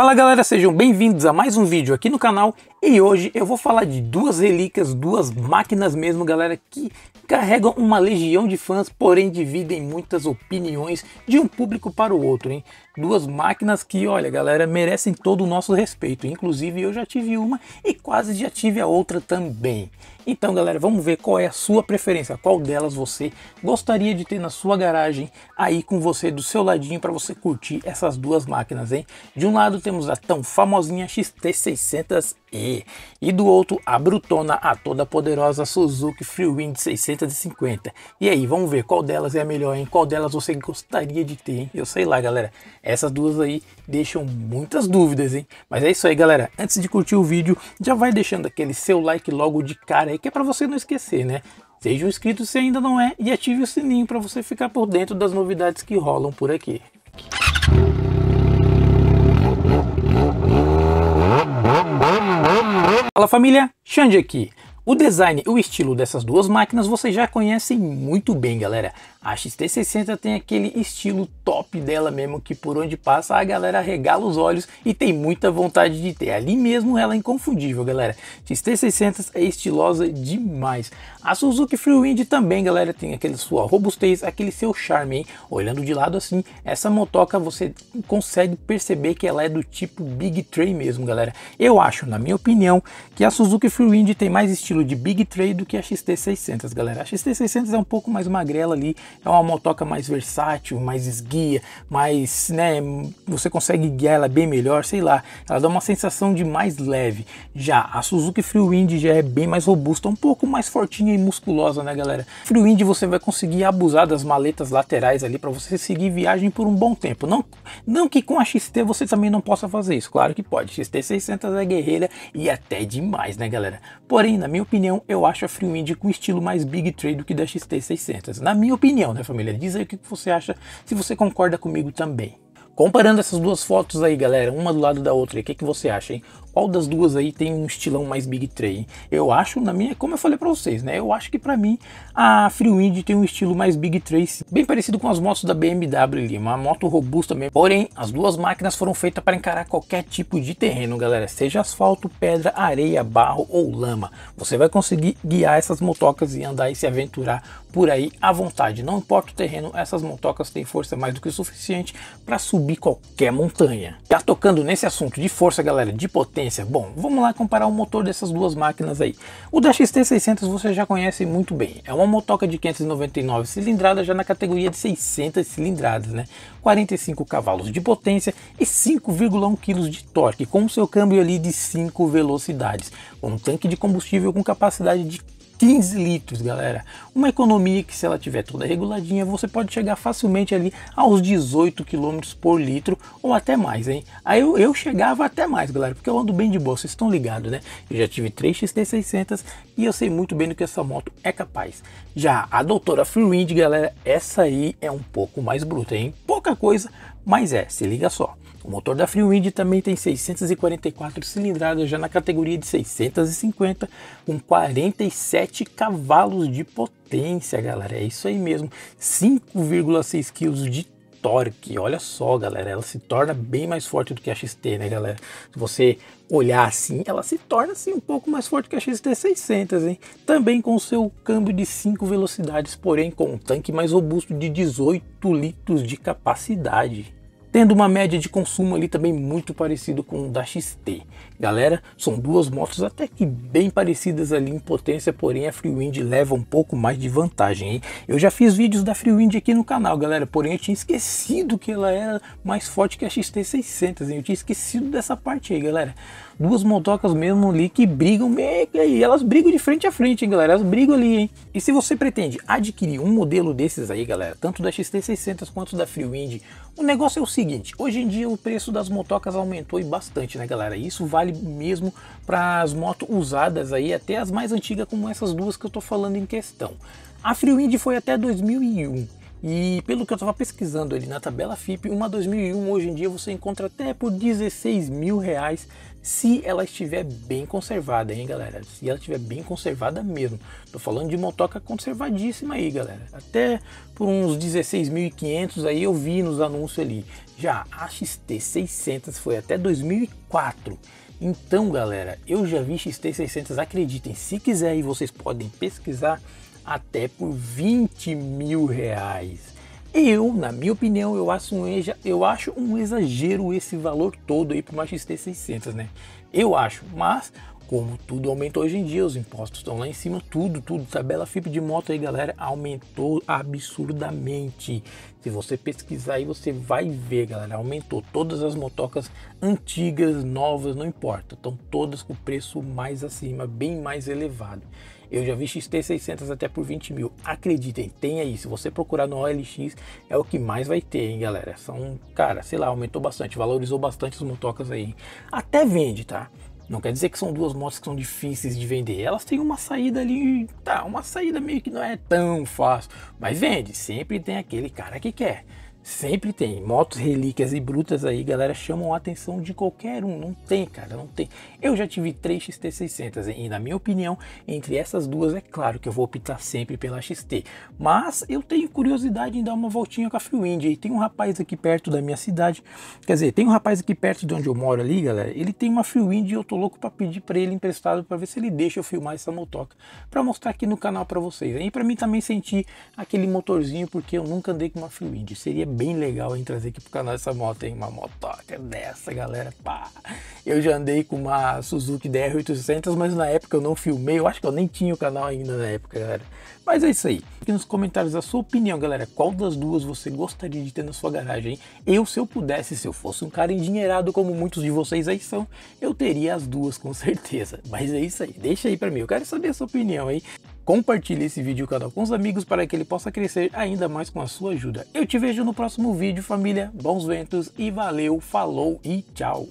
Fala galera, sejam bem-vindos a mais um vídeo aqui no canal e hoje eu vou falar de duas relíquias, duas máquinas mesmo, galera, que carregam uma legião de fãs, porém dividem muitas opiniões de um público para o outro, hein? Duas máquinas que, olha, galera, merecem todo o nosso respeito. Inclusive eu já tive uma e quase já tive a outra também. Então, galera, vamos ver qual é a sua preferência, qual delas você gostaria de ter na sua garagem aí com você do seu ladinho para você curtir essas duas máquinas, hein? De um lado temos a tão famosinha XT600E e do outro a brutona, a toda poderosa Suzuki Freewind 650. E aí, vamos ver qual delas é a melhor, hein? Qual delas você gostaria de ter, hein? Eu sei lá, galera. Essas duas aí deixam muitas dúvidas, hein? Mas é isso aí, galera. Antes de curtir o vídeo, já vai deixando aquele seu like logo de cara aí, que é para você não esquecer, né? Seja um inscrito se ainda não é e ative o sininho para você ficar por dentro das novidades que rolam por aqui. Fala família, Xande aqui. O design e o estilo dessas duas máquinas vocês já conhecem muito bem, galera. A XT60 tem aquele estilo top dela mesmo, que por onde passa a galera regala os olhos e tem muita vontade de ter. Ali mesmo ela é inconfundível, galera. XT600 é estilosa demais. A Suzuki Freewind também, galera, tem aquele sua robustez, aquele seu charme, hein? Olhando de lado assim, essa motoca você consegue perceber que ela é do tipo Big Tray mesmo, galera. Eu acho, na minha opinião, que a Suzuki Freewind tem mais estilo de Big Trade do que a XT600, galera. A XT600 é um pouco mais magrela ali, é uma motoca mais versátil, mais esguia, mais, né, você consegue guiar ela bem melhor, sei lá. Ela dá uma sensação de mais leve. Já a Suzuki Freewind já é bem mais robusta, um pouco mais fortinha e musculosa, né, galera? Freewind você vai conseguir abusar das maletas laterais ali para você seguir viagem por um bom tempo. Não, não que com a XT você também não possa fazer isso, claro que pode. XT600 é guerreira e até demais, né, galera? Porém, na minha minha opinião, eu acho a FreeWind com estilo mais Big Trade do que da XT600. Na minha opinião, né família? Diz aí o que você acha, se você concorda comigo também. Comparando essas duas fotos aí, galera, uma do lado da outra, o que, que você acha, hein? Qual das duas aí tem um estilão mais Big Tray? Eu acho, na minha, como eu falei para vocês, né? Eu acho que para mim a Freewind tem um estilo mais Big Tray, bem parecido com as motos da BMW ali, uma moto robusta mesmo. Porém, as duas máquinas foram feitas para encarar qualquer tipo de terreno, galera, seja asfalto, pedra, areia, barro ou lama. Você vai conseguir guiar essas motocas e andar e se aventurar por aí à vontade. Não importa o terreno, essas motocas têm força mais do que o suficiente para subir qualquer montanha. Já tá tocando nesse assunto de força, galera, de potência resistência. Bom, vamos lá comparar o motor dessas duas máquinas aí. O da XT600 você já conhece muito bem. É uma motoca de 599 cilindradas já na categoria de 600 cilindradas, né? 45 cavalos de potência e 5,1 kg de torque, com seu câmbio ali de 5 velocidades, um tanque de combustível com capacidade de 15 litros, galera. Uma economia que, se ela tiver toda reguladinha, você pode chegar facilmente ali aos 18 km por litro ou até mais, hein? Aí eu, eu chegava até mais, galera, porque eu ando bem de boa, vocês estão ligados, né? Eu já tive 3 XT600 e eu sei muito bem do que essa moto é capaz. Já a Doutora Freewind, galera, essa aí é um pouco mais bruta, hein? Pouca coisa, mas é, se liga só. O motor da Freewind também tem 644 cilindradas, já na categoria de 650, com 47 cavalos de potência, galera. É isso aí mesmo, 5,6 kg de torque. Olha só, galera, ela se torna bem mais forte do que a XT, né, galera? Se você olhar assim, ela se torna assim um pouco mais forte que a XT600, hein? Também com seu câmbio de 5 velocidades, porém com um tanque mais robusto de 18 litros de capacidade tendo uma média de consumo ali também muito parecido com o da XT. Galera, são duas motos até que bem parecidas ali em potência, porém a Freewind leva um pouco mais de vantagem. Hein? Eu já fiz vídeos da Freewind aqui no canal, galera, porém eu tinha esquecido que ela era mais forte que a XT600, hein? eu tinha esquecido dessa parte aí, galera duas motocas mesmo ali que brigam meio que aí. Elas brigam de frente a frente, hein, galera? Elas brigam ali, hein? E se você pretende adquirir um modelo desses aí, galera, tanto da XT600 quanto da Freewind, o negócio é o seguinte: hoje em dia o preço das motocas aumentou e bastante, né, galera? Isso vale mesmo para as motos usadas aí, até as mais antigas, como essas duas que eu tô falando em questão. A Freewind foi até 2001. E pelo que eu estava pesquisando ali na tabela FIP, uma 2001 hoje em dia você encontra até por 16 mil reais se ela estiver bem conservada, hein, galera? Se ela estiver bem conservada mesmo. Tô falando de motoca conservadíssima aí, galera. Até por uns 16.500 aí eu vi nos anúncios ali. Já a XT600 foi até 2004. Então, galera, eu já vi XT600, acreditem, se quiser aí vocês podem pesquisar até por 20 mil reais. Eu, na minha opinião, eu acho um, eu acho um exagero esse valor todo aí para uma XT600, né? Eu acho, mas como tudo aumentou hoje em dia, os impostos estão lá em cima, tudo, tudo. Tabela FIP de moto aí, galera, aumentou absurdamente. Se você pesquisar aí, você vai ver, galera, aumentou. Todas as motocas antigas, novas, não importa, estão todas com preço mais acima, bem mais elevado. Eu já vi XT600 até por 20 mil. Acreditem, tem aí. Se você procurar no OLX, é o que mais vai ter, hein, galera? São, cara, sei lá, aumentou bastante, valorizou bastante as motocas aí. Até vende, tá? Não quer dizer que são duas motos que são difíceis de vender. Elas têm uma saída ali, tá, uma saída meio que não é tão fácil, mas vende. Sempre tem aquele cara que quer. Sempre tem. Motos, relíquias e brutas aí, galera, chamam a atenção de qualquer um. Não tem, cara, não tem. Eu já tive 3 XT600 e, na minha opinião, entre essas duas, é claro que eu vou optar sempre pela XT. Mas eu tenho curiosidade em dar uma voltinha com a Freewind. E tem um rapaz aqui perto da minha cidade, quer dizer, tem um rapaz aqui perto de onde eu moro ali, galera. Ele tem uma Freewind e eu tô louco para pedir para ele emprestado para ver se ele deixa eu filmar essa motoca para mostrar aqui no canal para vocês. E para mim também sentir aquele motorzinho, porque eu nunca andei com uma Freewind. Seria bem legal em trazer aqui pro canal essa moto, hein? Uma motoca dessa, galera, pá! Eu já andei com uma Suzuki DR800, mas na época eu não filmei, eu acho que eu nem tinha o canal ainda na época, galera. Mas é isso aí. Aqui nos comentários a sua opinião, galera. Qual das duas você gostaria de ter na sua garagem? Eu, se eu pudesse, se eu fosse um cara endinheirado como muitos de vocês aí são, eu teria as duas com certeza. Mas é isso aí, deixa aí pra mim, eu quero saber a sua opinião, hein? Compartilhe esse vídeo com alguns amigos para que ele possa crescer ainda mais com a sua ajuda. Eu te vejo no próximo vídeo, família. Bons ventos e valeu, falou e tchau.